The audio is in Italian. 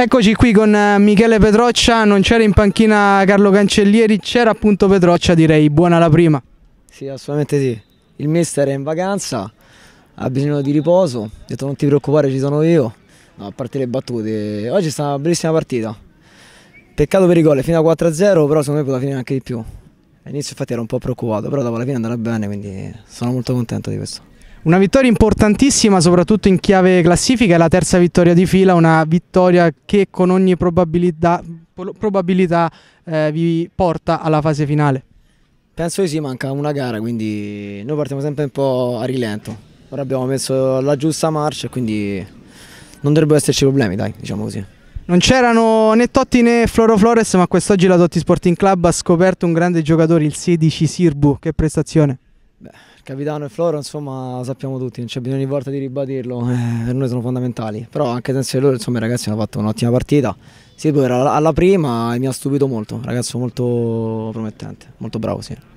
Eccoci qui con eh, Michele Petroccia, non c'era in panchina Carlo Cancellieri, c'era appunto Petroccia direi, buona la prima. Sì, assolutamente sì, il mister è in vacanza, ha bisogno di riposo, ha detto non ti preoccupare ci sono io, no, a parte le battute, oggi è stata una bellissima partita, peccato per i gol, fino a 4-0 però secondo me poteva finire anche di più, all'inizio infatti ero un po' preoccupato, però dopo la fine andava bene quindi sono molto contento di questo. Una vittoria importantissima soprattutto in chiave classifica, è la terza vittoria di fila, una vittoria che con ogni probabilità, probabilità eh, vi porta alla fase finale. Penso che sì, manca una gara, quindi noi partiamo sempre un po' a rilento. Ora abbiamo messo la giusta marcia, quindi non dovrebbero esserci problemi, dai, diciamo così. Non c'erano né Totti né Floro Flores, ma quest'oggi la Totti Sporting Club ha scoperto un grande giocatore, il 16 Sirbu. Che prestazione! Beh, il capitano e Floro insomma sappiamo tutti, non c'è bisogno ogni volta di ribadirlo, eh, per noi sono fondamentali, però anche senza di loro insomma i ragazzi hanno fatto un'ottima partita, Silvio era alla prima e mi ha stupito molto, ragazzo molto promettente, molto bravo sì.